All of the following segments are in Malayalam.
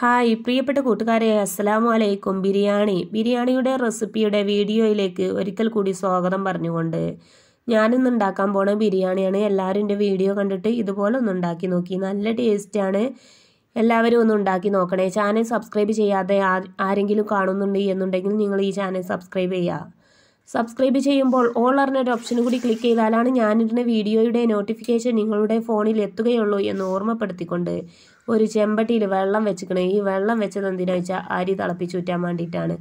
ഹായ് പ്രിയപ്പെട്ട കൂട്ടുകാരെ അസ്സലാമു അലൈക്കും ബിരിയാണി ബിരിയാണിയുടെ റെസിപ്പിയുടെ വീഡിയോയിലേക്ക് ഒരിക്കൽ കൂടി സ്വാഗതം പറഞ്ഞുകൊണ്ട് ഞാനിന്ന് ഉണ്ടാക്കാൻ പോണ ബിരിയാണിയാണ് എല്ലാവരും എൻ്റെ വീഡിയോ കണ്ടിട്ട് ഇതുപോലെ ഒന്ന് ഉണ്ടാക്കി നോക്കി നല്ല ടേസ്റ്റാണ് എല്ലാവരും ഒന്ന് ഉണ്ടാക്കി നോക്കണേ ചാനൽ സബ്സ്ക്രൈബ് ചെയ്യാതെ ആരെങ്കിലും കാണുന്നുണ്ട് എന്നുണ്ടെങ്കിൽ നിങ്ങൾ ഈ ചാനൽ സബ്സ്ക്രൈബ് ചെയ്യുക സബ്സ്ക്രൈബ് ചെയ്യുമ്പോൾ ഓൾ അറിഞ്ഞൊരു ഓപ്ഷൻ കൂടി ക്ലിക്ക് ചെയ്താലാണ് ഞാനിടുന്ന വീഡിയോയുടെ നോട്ടിഫിക്കേഷൻ നിങ്ങളുടെ ഫോണിൽ എത്തുകയുള്ളൂ എന്ന് ഓർമ്മപ്പെടുത്തിക്കൊണ്ട് ഒരു ചെമ്പട്ടിയിൽ വെള്ളം വെച്ചിക്കണേ ഈ വെള്ളം വെച്ചത് എന്തിനാ വെച്ചാൽ അരി തിളപ്പിച്ചൂറ്റാൻ വേണ്ടിയിട്ടാണ്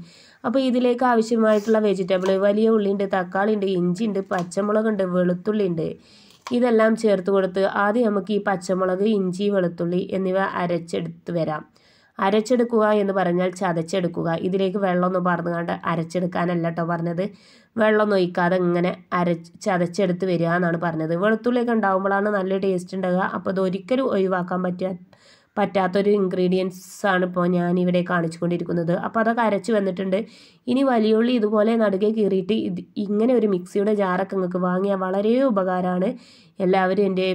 അപ്പോൾ ഇതിലേക്ക് ആവശ്യമായിട്ടുള്ള വെജിറ്റബിൾ വലിയ ഉള്ളിയുണ്ട് തക്കാളി ഉണ്ട് ഇഞ്ചി ഉണ്ട് പച്ചമുളകുണ്ട് വെളുത്തുള്ളി ഉണ്ട് ഇതെല്ലാം ചേർത്ത് കൊടുത്ത് ആദ്യം നമുക്ക് ഈ പച്ചമുളക് ഇഞ്ചി വെളുത്തുള്ളി എന്നിവ അരച്ചെടുത്ത് വരാം അരച്ചെടുക്കുക എന്ന് പറഞ്ഞാൽ ചതച്ചെടുക്കുക ഇതിലേക്ക് വെള്ളമൊന്നും പറഞ്ഞു അരച്ചെടുക്കാനല്ല കേട്ടോ പറഞ്ഞത് വെള്ളം ഒഴിക്കാതെ ഇങ്ങനെ അരച്ച് ചതച്ചെടുത്ത് വരിക എന്നാണ് പറഞ്ഞത് വെളുത്തുള്ളിയൊക്കെ ഉണ്ടാകുമ്പോഴാണ് നല്ല ടേസ്റ്റ് ഉണ്ടാകുക അപ്പോൾ അതൊരിക്കലും ഒഴിവാക്കാൻ പറ്റാ പറ്റാത്തൊരു ഇൻഗ്രീഡിയൻസ് ആണ് ഇപ്പോൾ ഞാൻ ഇവിടെ കാണിച്ചുകൊണ്ടിരിക്കുന്നത് അപ്പോൾ അതൊക്കെ അരച്ച് വന്നിട്ടുണ്ട് ഇനി വലിയുള്ളി ഇതുപോലെ നടുകെ കീറിയിട്ട് ഇത് ഇങ്ങനെ ഒരു മിക്സിയുടെ ജാറൊക്കെ നിങ്ങൾക്ക് വാങ്ങിയാൽ വളരെ ഉപകാരമാണ് എല്ലാവരും എൻ്റെ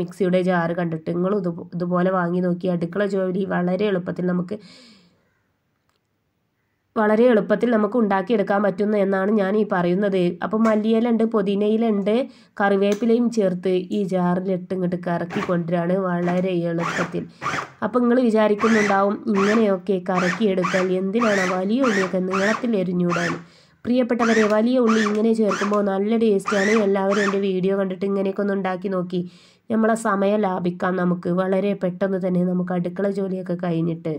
മിക്സിയുടെ ജാറ് കണ്ടിട്ട് നിങ്ങൾ ഇതുപോലെ വാങ്ങി നോക്കി അടുക്കള ജോലി വളരെ എളുപ്പത്തിൽ നമുക്ക് വളരെ എളുപ്പത്തിൽ നമുക്ക് ഉണ്ടാക്കിയെടുക്കാൻ പറ്റുന്ന എന്നാണ് ഞാൻ ഈ പറയുന്നത് അപ്പോൾ മല്ലിയിലുണ്ട് പൊതിനയിലുണ്ട് കറിവേപ്പിലയും ചേർത്ത് ഈ ജാറിലിട്ട് ഇങ്ങോട്ട് കറക്കി കൊണ്ടുവരാണ് വളരെ എളുപ്പത്തിൽ അപ്പോൾ നിങ്ങൾ വിചാരിക്കുന്നുണ്ടാവും ഇങ്ങനെയൊക്കെ കറക്കിയെടുക്കാൻ എന്തിനാണ് വലിയ ഉള്ളിയൊക്കെ നീളത്തിൽ എരിഞ്ഞൂടാണ് പ്രിയപ്പെട്ടവരെ വലിയ ഉള്ളി ഇങ്ങനെ ചേർക്കുമ്പോൾ നല്ല ടേസ്റ്റാണ് എല്ലാവരും എൻ്റെ വീഡിയോ കണ്ടിട്ട് ഇങ്ങനെയൊക്കെ ഒന്ന് ഉണ്ടാക്കി നോക്കി നമ്മളെ സമയം ലാഭിക്കാം നമുക്ക് വളരെ പെട്ടെന്ന് തന്നെ നമുക്ക് അടുക്കള ജോലിയൊക്കെ കഴിഞ്ഞിട്ട്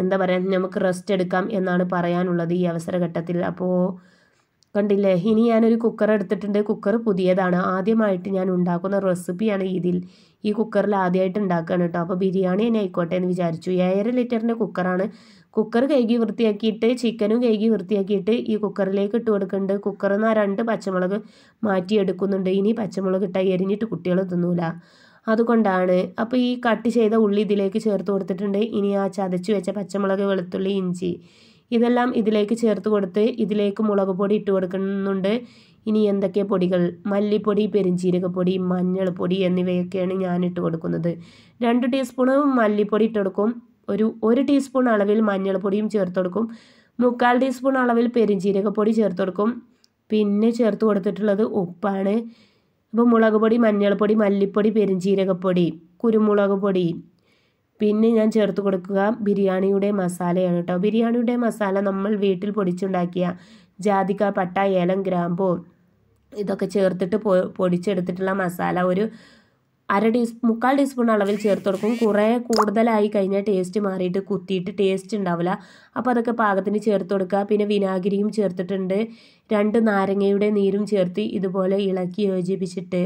എന്താ പറയുക നമുക്ക് റെസ്റ്റ് എടുക്കാം എന്നാണ് പറയാനുള്ളത് ഈ അവസരഘട്ടത്തിൽ അപ്പോൾ കണ്ടില്ലേ ഇനി ഞാനൊരു കുക്കർ എടുത്തിട്ടുണ്ട് കുക്കർ പുതിയതാണ് ആദ്യമായിട്ട് ഞാൻ ഉണ്ടാക്കുന്ന റെസിപ്പിയാണ് ഇതിൽ ഈ കുക്കറിൽ ആദ്യമായിട്ട് ഉണ്ടാക്കുകയാണ് കേട്ടോ അപ്പോൾ ബിരിയാണി തന്നെ ആയിക്കോട്ടെ എന്ന് വിചാരിച്ചു ഏഴര ലിറ്ററിൻ്റെ കുക്കറാണ് കുക്കർ കഴുകി വൃത്തിയാക്കിയിട്ട് ചിക്കനും കഴുകി വൃത്തിയാക്കിയിട്ട് ഈ കുക്കറിലേക്ക് ഇട്ട് കൊടുക്കുന്നുണ്ട് കുക്കറിൽ നിന്ന് ആ രണ്ട് പച്ചമുളക് മാറ്റിയെടുക്കുന്നുണ്ട് ഇനി പച്ചമുളക് ഇട്ടാൽ എരിഞ്ഞിട്ട് കുട്ടികൾ തിന്നൂല അതുകൊണ്ടാണ് അപ്പോൾ ഈ കട്ട് ചെയ്ത ഉള്ളി ഇതിലേക്ക് ചേർത്ത് കൊടുത്തിട്ടുണ്ട് ഇനി ആ ചതച്ച് വെച്ച പച്ചമുളക് വെളുത്തുള്ളി ഇഞ്ചി ഇതെല്ലാം ഇതിലേക്ക് ചേർത്ത് കൊടുത്ത് ഇതിലേക്ക് മുളക് പൊടി ഇട്ട് കൊടുക്കുന്നുണ്ട് ഇനി എന്തൊക്കെ പൊടികൾ മല്ലിപ്പൊടി പെരിഞ്ചീരകപ്പൊടി മഞ്ഞൾപ്പൊടി എന്നിവയൊക്കെയാണ് ഞാൻ ഇട്ട് കൊടുക്കുന്നത് രണ്ട് ടീസ്പൂണ് മല്ലിപ്പൊടി ഇട്ട് കൊടുക്കും ഒരു ഒരു ടീസ്പൂൺ അളവിൽ മഞ്ഞൾപ്പൊടിയും ചേർത്ത് കൊടുക്കും മുക്കാൽ ടീസ്പൂൺ അളവിൽ പെരിഞ്ചീരകപ്പൊടി ചേർത്ത് കൊടുക്കും പിന്നെ ചേർത്ത് കൊടുത്തിട്ടുള്ളത് ഉപ്പാണ് അപ്പോൾ മുളക് പൊടി മഞ്ഞൾപ്പൊടി മല്ലിപ്പൊടി പെരിഞ്ചീരകപ്പൊടി കുരുമുളക് പൊടി പിന്നെ ഞാൻ ചേർത്ത് കൊടുക്കുക ബിരിയാണിയുടെ മസാലയാണ് കേട്ടോ ബിരിയാണിയുടെ മസാല നമ്മൾ വീട്ടിൽ പൊടിച്ചുണ്ടാക്കിയ ജാതിക്ക പട്ട ഏലം ഗ്രാമ്പൂ ഇതൊക്കെ ചേർത്തിട്ട് പൊടിച്ചെടുത്തിട്ടുള്ള മസാല ഒരു അര ടീസ് മുക്കാൽ ടീസ്പൂൺ അളവിൽ ചേർത്ത് കൊടുക്കും കുറേ കൂടുതലായി കഴിഞ്ഞാൽ ടേസ്റ്റ് മാറിയിട്ട് കുത്തിയിട്ട് ടേസ്റ്റ് ഉണ്ടാവില്ല അപ്പോൾ അതൊക്കെ പാകത്തിന് ചേർത്ത് കൊടുക്കുക പിന്നെ വിനാഗിരിയും ചേർത്തിട്ടുണ്ട് രണ്ട് നാരങ്ങയുടെ നീരും ചേർത്ത് ഇതുപോലെ ഇളക്കി യോജിപ്പിച്ചിട്ട്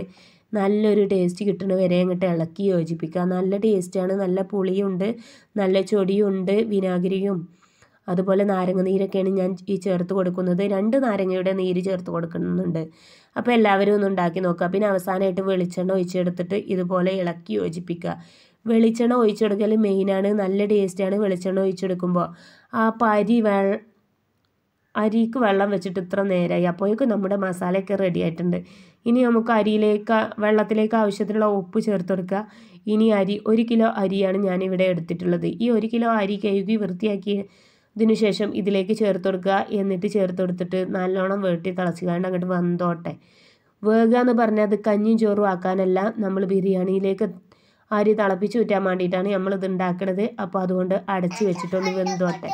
നല്ലൊരു ടേസ്റ്റ് കിട്ടണ വരെ അങ്ങോട്ട് ഇളക്കി യോജിപ്പിക്കുക നല്ല ടേസ്റ്റാണ് നല്ല പുളിയുണ്ട് നല്ല ചൊടിയുണ്ട് വിനാഗിരിയും അതുപോലെ നാരങ്ങ നീരൊക്കെയാണ് ഞാൻ ഈ ചേർത്ത് കൊടുക്കുന്നത് രണ്ട് നാരങ്ങയുടെ നീര് ചേർത്ത് കൊടുക്കുന്നുണ്ട് അപ്പോൾ എല്ലാവരും ഒന്ന് ഉണ്ടാക്കി നോക്കുക പിന്നെ അവസാനമായിട്ട് വെളിച്ചെണ്ണ ഒഴിച്ചെടുത്തിട്ട് ഇതുപോലെ ഇളക്കി യോജിപ്പിക്കുക വെളിച്ചെണ്ണ ഒഴിച്ചെടുക്കൽ മെയിനാണ് നല്ല ടേസ്റ്റാണ് വെളിച്ചെണ്ണ ഒഴിച്ചെടുക്കുമ്പോൾ ആ പരി വെ അരിക്ക് വെള്ളം വെച്ചിട്ട് ഇത്ര നേരമായി അപ്പോഴേക്കും നമ്മുടെ മസാലയൊക്കെ റെഡി ആയിട്ടുണ്ട് ഇനി നമുക്ക് അരിയിലേക്ക് വെള്ളത്തിലേക്ക് ആവശ്യത്തിനുള്ള ഉപ്പ് ചേർത്ത് കൊടുക്കുക ഇനി അരി ഒരു കിലോ അരിയാണ് ഞാനിവിടെ എടുത്തിട്ടുള്ളത് ഈ ഒരു കിലോ അരി കഴുകി വൃത്തിയാക്കിയതിനു ശേഷം ഇതിലേക്ക് ചേർത്ത് കൊടുക്കുക എന്നിട്ട് ചേർത്ത് കൊടുത്തിട്ട് നല്ലോണം വെട്ടി കാണ്ട് അങ്ങോട്ട് വന്നോട്ടെ വേഗ എന്ന് പറഞ്ഞാൽ അത് കഞ്ഞി ചോറും ആക്കാനല്ല നമ്മൾ ബിരിയാണിയിലേക്ക് അരി തിളപ്പിച്ച് കുറ്റാൻ വേണ്ടിയിട്ടാണ് നമ്മൾ ഉണ്ടാക്കണത് അപ്പോൾ അതുകൊണ്ട് അടച്ചു വെച്ചിട്ടൊന്ന് വെന്തോട്ടെ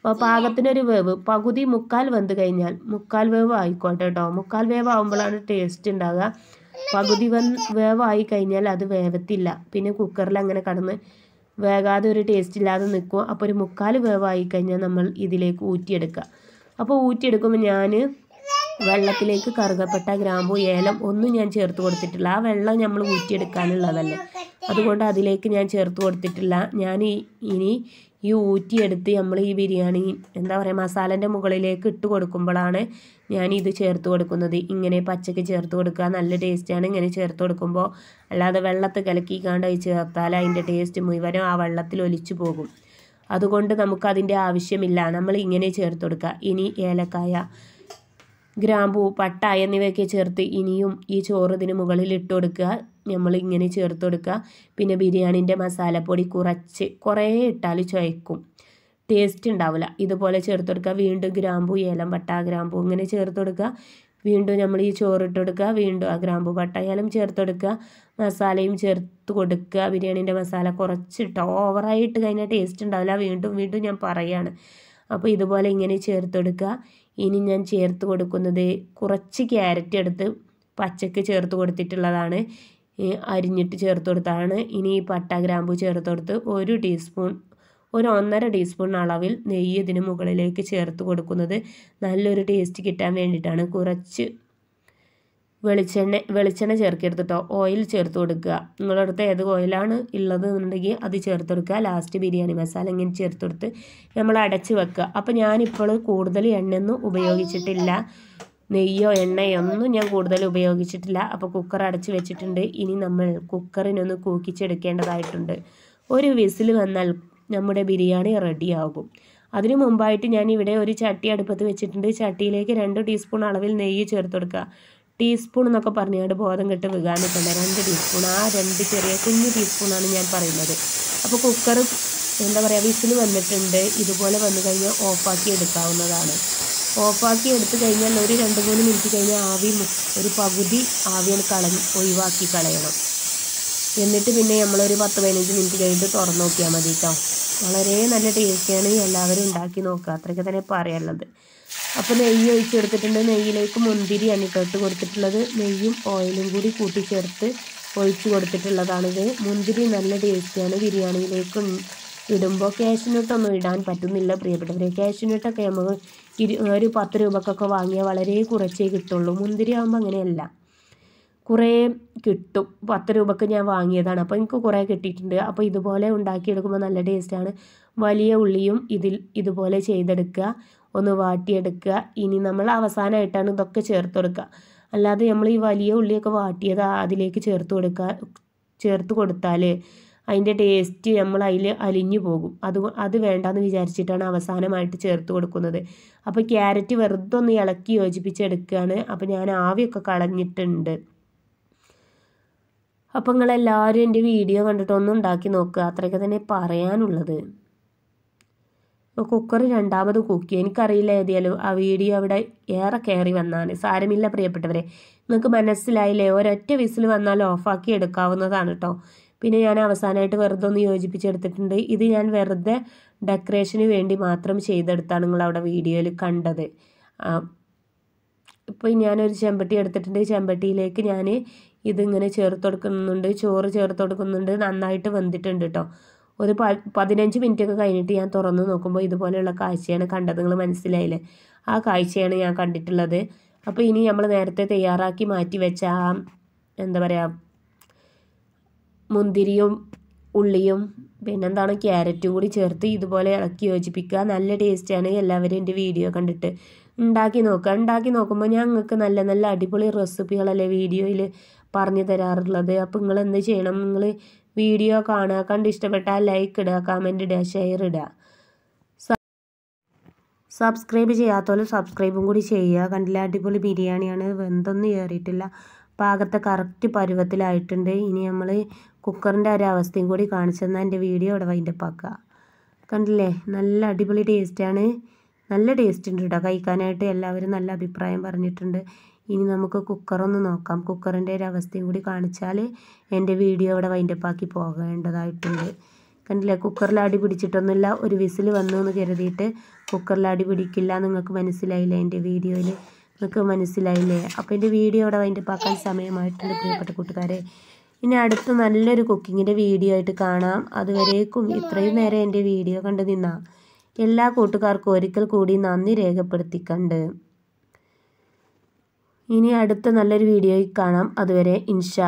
അപ്പോൾ പാകത്തിനൊരു വേവ് പകുതി മുക്കാൽ വെന്ത് കഴിഞ്ഞാൽ മുക്കാൽ വേവ് ആയിക്കോട്ടെ കേട്ടോ മുക്കാൽ വേവ് ആകുമ്പോഴാണ് ടേസ്റ്റ് ഉണ്ടാവുക പകുതി വൻ വേവായി കഴിഞ്ഞാൽ അത് വേവത്തില്ല പിന്നെ കുക്കറിൽ അങ്ങനെ കടന്ന് വേകാതെ ഒരു ടേസ്റ്റ് ഇല്ലാതെ നിൽക്കും അപ്പോൾ ഒരു മുക്കാൽ വേവായി കഴിഞ്ഞാൽ നമ്മൾ ഇതിലേക്ക് ഊറ്റിയെടുക്കുക അപ്പോൾ ഊറ്റിയെടുക്കുമ്പോൾ ഞാൻ വെള്ളത്തിലേക്ക് കറുകപ്പെട്ട ഗ്രാമ്പു ഏലം ഒന്നും ഞാൻ ചേർത്ത് കൊടുത്തിട്ടില്ല ആ വെള്ളം നമ്മൾ ഊറ്റിയെടുക്കാനുള്ളതല്ലേ അതുകൊണ്ട് അതിലേക്ക് ഞാൻ ചേർത്ത് കൊടുത്തിട്ടില്ല ഞാൻ ഇനി ഈ ഊറ്റിയെടുത്ത് നമ്മൾ ഈ ബിരിയാണി എന്താ പറയുക മസാലൻ്റെ മുകളിലേക്ക് ഇട്ട് കൊടുക്കുമ്പോഴാണ് ഞാൻ ഇത് ചേർത്ത് കൊടുക്കുന്നത് ഇങ്ങനെ പച്ചക്ക് ചേർത്ത് കൊടുക്കുക നല്ല ടേസ്റ്റാണ് ഇങ്ങനെ ചേർത്ത് കൊടുക്കുമ്പോൾ അല്ലാതെ വെള്ളത്തിൽ കലക്കിക്കാണ്ട് ചേർത്താൽ അതിൻ്റെ ടേസ്റ്റ് മുഴുവനും ആ വെള്ളത്തിൽ ഒലിച്ചു പോകും അതുകൊണ്ട് നമുക്കതിൻ്റെ ആവശ്യമില്ല നമ്മൾ ഇങ്ങനെ ചേർത്ത് കൊടുക്കുക ഇനി ഏലക്കായ ഗ്രാമ്പൂ പട്ട എന്നിവയൊക്കെ ചേർത്ത് ഇനിയും ഈ ചോറ് ഇതിന് മുകളിൽ ഇട്ട് കൊടുക്കുക നമ്മൾ ഇങ്ങനെ ചേർത്ത് കൊടുക്കുക പിന്നെ ബിരിയാണിൻ്റെ മസാലപ്പൊടി കുറച്ച് കുറേ ഇട്ടാൽ ചുയക്കും ടേസ്റ്റ് ഉണ്ടാവില്ല ഇതുപോലെ ചേർത്ത് കൊടുക്കുക വീണ്ടും ഗ്രാമ്പു ഏലം പട്ട ഗ്രാമ്പു ഇങ്ങനെ ചേർത്ത് കൊടുക്കുക വീണ്ടും നമ്മൾ ഈ ചോറിട്ട് കൊടുക്കുക വീണ്ടും ആ ഗ്രാമ്പു ഏലം ചേർത്ത് കൊടുക്കുക മസാലയും ചേർത്ത് കൊടുക്കുക ബിരിയാണിൻ്റെ മസാല കുറച്ചിട്ട് ഓവറായിട്ട് കഴിഞ്ഞാൽ ടേസ്റ്റ് ഉണ്ടാവില്ല വീണ്ടും വീണ്ടും ഞാൻ പറയുകയാണ് അപ്പോൾ ഇതുപോലെ ഇങ്ങനെ ചേർത്ത് കൊടുക്കുക ഇനി ഞാൻ ചേർത്ത് കൊടുക്കുന്നത് കുറച്ച് ക്യാരറ്റ് എടുത്ത് പച്ചക്ക് ചേർത്ത് കൊടുത്തിട്ടുള്ളതാണ് അരിഞ്ഞിട്ട് ചേർത്ത് കൊടുത്താണ് ഇനി ഈ പട്ട ഗ്രാമ്പു ചേർത്ത് കൊടുത്ത് ഒരു ടീസ്പൂൺ ഒരു ഒന്നര ടീസ്പൂൺ അളവിൽ നെയ്യ് ഇതിന് മുകളിലേക്ക് ചേർത്ത് കൊടുക്കുന്നത് നല്ലൊരു ടേസ്റ്റ് കിട്ടാൻ വേണ്ടിയിട്ടാണ് കുറച്ച് വെളിച്ചെണ്ണ വെളിച്ചെണ്ണ ചേർക്കരുത് കേട്ടോ ഓയിൽ ചേർത്ത് കൊടുക്കുക നിങ്ങളുടെ അടുത്ത് ഏത് ഓയിലാണ് ഉള്ളത് എന്നുണ്ടെങ്കിൽ അത് ചേർത്ത് കൊടുക്കുക ലാസ്റ്റ് ബിരിയാണി മസാല ഇങ്ങനെ ചേർത്ത് കൊടുത്ത് നമ്മൾ അടച്ച് വെക്കുക അപ്പോൾ ഞാനിപ്പോൾ കൂടുതൽ എണ്ണയൊന്നും ഉപയോഗിച്ചിട്ടില്ല നെയ്യോ എണ്ണയോ ഒന്നും ഞാൻ കൂടുതൽ ഉപയോഗിച്ചിട്ടില്ല അപ്പോൾ കുക്കർ അടച്ച് വെച്ചിട്ടുണ്ട് ഇനി നമ്മൾ കുക്കറിനൊന്ന് കൂക്കിച്ചെടുക്കേണ്ടതായിട്ടുണ്ട് ഒരു വിസിൽ വന്നാൽ നമ്മുടെ ബിരിയാണി റെഡിയാകും അതിനു മുമ്പായിട്ട് ഞാൻ ഇവിടെ ഒരു ചട്ടി അടുപ്പത്ത് വെച്ചിട്ടുണ്ട് ചട്ടിയിലേക്ക് രണ്ട് ടീസ്പൂൺ അളവിൽ നെയ്യ് ചേർത്ത് കൊടുക്കുക ടീസ്പൂൺ എന്നൊക്കെ പറഞ്ഞുകൊണ്ട് ബോധം കെട്ട് വികാനിട്ടുണ്ട് രണ്ട് ടീസ്പൂൺ ആ രണ്ട് ചെറിയ കുഞ്ഞ് ടീസ്പൂണാണ് ഞാൻ പറയുന്നത് അപ്പോൾ കുക്കർ എന്താ പറയുക വിസിൽ വന്നിട്ടുണ്ട് ഇതുപോലെ വന്നു കഴിഞ്ഞാൽ ഓഫാക്കി എടുക്കാവുന്നതാണ് ഓഫാക്കി എടുത്തു കഴിഞ്ഞാൽ ഒരു രണ്ട് മൂന്ന് മിനിറ്റ് കഴിഞ്ഞാൽ ആവി ഒരു പകുതി ആവിയിൽ കളഞ്ഞ് ഒഴിവാക്കി കളയണം എന്നിട്ട് പിന്നെ നമ്മളൊരു പത്ത് പതിനഞ്ച് മിനിറ്റ് കഴിഞ്ഞിട്ട് തുറന്നു നോക്കിയാൽ മതി കേട്ടോ വളരെ നല്ല ടേസ്റ്റിയാണ് എല്ലാവരും ഉണ്ടാക്കി നോക്കുക അത്രയ്ക്ക് തന്നെ പറയാനുള്ളത് അപ്പോൾ നെയ്യ് ഒഴിച്ച് കൊടുത്തിട്ടുണ്ട് നെയ്യിലേക്ക് മുന്തിരിയാണ് കേട്ടോ ഇട്ട് കൊടുത്തിട്ടുള്ളത് നെയ്യും ഓയിലും കൂടി കൂട്ടിച്ചേർത്ത് ഒഴിച്ച് കൊടുത്തിട്ടുള്ളതാണിത് മുന്തിരി നല്ല ടേസ്റ്റിയാണ് ബിരിയാണിയിലേക്ക് ഇടുമ്പോൾ കാഷ്യൂനട്ടൊന്നും ഇടാൻ പറ്റുന്നില്ല പ്രിയപ്പെട്ടവരെ കാഷ്യൂനട്ടൊക്കെ നമുക്ക് ഒരു പത്ത് രൂപക്കൊക്കെ വാങ്ങിയാൽ വളരെ കുറച്ചേ കിട്ടുള്ളൂ മുന്തിരി ആകുമ്പോൾ അങ്ങനെയല്ല കുറേ കിട്ടും പത്ത് രൂപക്ക് ഞാൻ വാങ്ങിയതാണ് അപ്പോൾ എനിക്ക് കുറേ കിട്ടിയിട്ടുണ്ട് അപ്പോൾ ഇതുപോലെ ഉണ്ടാക്കിയെടുക്കുമ്പോൾ നല്ല ടേസ്റ്റാണ് വലിയ ഉള്ളിയും ഇതിൽ ഇതുപോലെ ചെയ്തെടുക്കുക ഒന്ന് വാട്ടിയെടുക്കുക ഇനി നമ്മൾ അവസാനമായിട്ടാണ് ഇതൊക്കെ ചേർത്ത് കൊടുക്കുക അല്ലാതെ നമ്മൾ ഈ വലിയ ഉള്ളിയൊക്കെ വാട്ടിയത് അതിലേക്ക് ചേർത്ത് കൊടുക്കുക ചേർത്ത് കൊടുത്താൽ അതിൻ്റെ ടേസ്റ്റ് നമ്മൾ അതിൽ അലിഞ്ഞു പോകും അത് അത് വേണ്ടെന്ന് വിചാരിച്ചിട്ടാണ് അവസാനമായിട്ട് ചേർത്ത് കൊടുക്കുന്നത് അപ്പോൾ ക്യാരറ്റ് വെറുതെ ഒന്ന് ഇളക്കി യോജിപ്പിച്ചെടുക്കുകയാണ് അപ്പോൾ ഞാൻ ആവിയൊക്കെ കളഞ്ഞിട്ടുണ്ട് അപ്പോൾ നിങ്ങളെല്ലാവരും എൻ്റെ വീഡിയോ കണ്ടിട്ട് ഒന്ന് ഉണ്ടാക്കി നോക്കുക അത്രയൊക്കെ തന്നെ പറയാനുള്ളത് കുക്കർ രണ്ടാമത് കുക്ക് എനിക്കറിയില്ല ഏതായാലും ആ വീഡിയോ അവിടെ ഏറെ കയറി വന്നാണ് സാരമില്ല പ്രിയപ്പെട്ടവരെ നിങ്ങൾക്ക് മനസ്സിലായില്ലേ ഒരൊറ്റ വിസിൽ വന്നാൽ ഓഫാക്കി എടുക്കാവുന്നതാണ് കേട്ടോ പിന്നെ ഞാൻ അവസാനമായിട്ട് വെറുതെ ഒന്ന് യോജിപ്പിച്ചെടുത്തിട്ടുണ്ട് ഇത് ഞാൻ വെറുതെ ഡെക്കറേഷന് വേണ്ടി മാത്രം ചെയ്തെടുത്താണ് നിങ്ങൾ അവിടെ വീഡിയോയിൽ കണ്ടത് ഇപ്പോൾ ഞാനൊരു ചെമ്പട്ടി എടുത്തിട്ടുണ്ട് ചെമ്പട്ടിയിലേക്ക് ഞാൻ ഇതിങ്ങനെ ചേർത്ത് കൊടുക്കുന്നുണ്ട് ചോറ് ചേർത്ത് കൊടുക്കുന്നുണ്ട് നന്നായിട്ട് വെന്തിട്ടുണ്ട് കേട്ടോ ഒരു പ പതിനഞ്ച് മിനിറ്റൊക്കെ കഴിഞ്ഞിട്ട് ഞാൻ തുറന്ന് നോക്കുമ്പോൾ ഇതുപോലെയുള്ള കാഴ്ചയാണ് കണ്ടത് നിങ്ങൾ മനസ്സിലായില്ലേ ആ കാഴ്ചയാണ് ഞാൻ കണ്ടിട്ടുള്ളത് അപ്പോൾ ഇനി നമ്മൾ നേരത്തെ തയ്യാറാക്കി മാറ്റി വെച്ച ആ എന്താ പറയുക മുന്തിരിയും ഉള്ളിയും പിന്നെന്താണ് ക്യാരറ്റും കൂടി ചേർത്ത് ഇതുപോലെ ഇളക്കി യോജിപ്പിക്കുക നല്ല ടേസ്റ്റാണ് എല്ലാവരും എൻ്റെ വീഡിയോ കണ്ടിട്ട് ഉണ്ടാക്കി നോക്കുക ഉണ്ടാക്കി നോക്കുമ്പോൾ ഞങ്ങൾക്ക് നല്ല നല്ല അടിപൊളി റെസിപ്പികളല്ലേ വീഡിയോയിൽ പറഞ്ഞു തരാറുള്ളത് അപ്പോൾ നിങ്ങൾ എന്ത് ചെയ്യണം നിങ്ങൾ വീഡിയോ കാണുക കണ്ട് ഇഷ്ടപ്പെട്ടാൽ ലൈക്ക് ഇടുക കമൻറ്റ് ഇടുക ഷെയർ ഇടുക സബ്സ്ക്രൈബ് ചെയ്യാത്തവരും സബ്സ്ക്രൈബും കൂടി ചെയ്യുക കണ്ടില്ല അടിപൊളി ബിരിയാണിയാണ് വെന്തൊന്നും കയറിയിട്ടില്ല പാകത്തെ കറക്റ്റ് പരുവത്തിലായിട്ടുണ്ട് ഇനി നമ്മൾ കുക്കറിൻ്റെ ഒരു അവസ്ഥയും കൂടി കാണിച്ചു തന്നാൽ എൻ്റെ വീഡിയോ ഇവിടെ അതിൻ്റെ പാക്കുക കണ്ടില്ലേ നല്ല അടിപൊളി ടേസ്റ്റാണ് നല്ല ടേസ്റ്റ് ഉണ്ട് കേട്ടോ കഴിക്കാനായിട്ട് എല്ലാവരും നല്ല അഭിപ്രായം പറഞ്ഞിട്ടുണ്ട് ഇനി നമുക്ക് കുക്കറൊന്ന് നോക്കാം കുക്കറിൻ്റെ ഒരു അവസ്ഥയും കൂടി കാണിച്ചാൽ എൻ്റെ വീഡിയോ അവിടെ വൈൻഡപ്പാക്കി പോകേണ്ടതായിട്ടുണ്ട് കണ്ടില്ലേ കുക്കറിൽ അടി പിടിച്ചിട്ടൊന്നുമില്ല ഒരു വിസിൽ വന്നു എന്ന് കരുതിയിട്ട് കുക്കറിൽ അടി പിടിക്കില്ല നിങ്ങൾക്ക് മനസ്സിലായില്ലേ എൻ്റെ വീഡിയോയിൽ നിങ്ങൾക്ക് മനസ്സിലായില്ലേ അപ്പോൾ എൻ്റെ വീഡിയോ അവിടെ വൈൻഡപ്പാക്കാൻ സമയമായിട്ടുണ്ട് പ്രിയപ്പെട്ട കൂട്ടുകാരെ ഇനി അടുത്ത നല്ലൊരു കുക്കിങ്ങിൻ്റെ വീഡിയോ ആയിട്ട് കാണാം അതുവരേക്കും ഇത്രയും നേരം എൻ്റെ വീഡിയോ കണ്ടു നിന്നാം എല്ലാ കൂട്ടുകാർക്കും ഒരിക്കൽ കൂടി നന്ദി രേഖപ്പെടുത്തിക്കണ്ട് ഇനി അടുത്ത നല്ലൊരു വീഡിയോയിൽ കാണാം അതുവരെ ഇൻഷാ